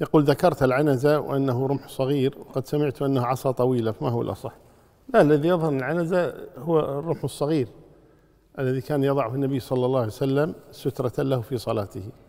يقول ذكرت العنزة وأنه رمح صغير وقد سمعت أنه عصا طويلة فما هو الأصح لا الذي يظهر العنزة هو الرمح الصغير الذي كان يضعه النبي صلى الله عليه وسلم سترة له في صلاته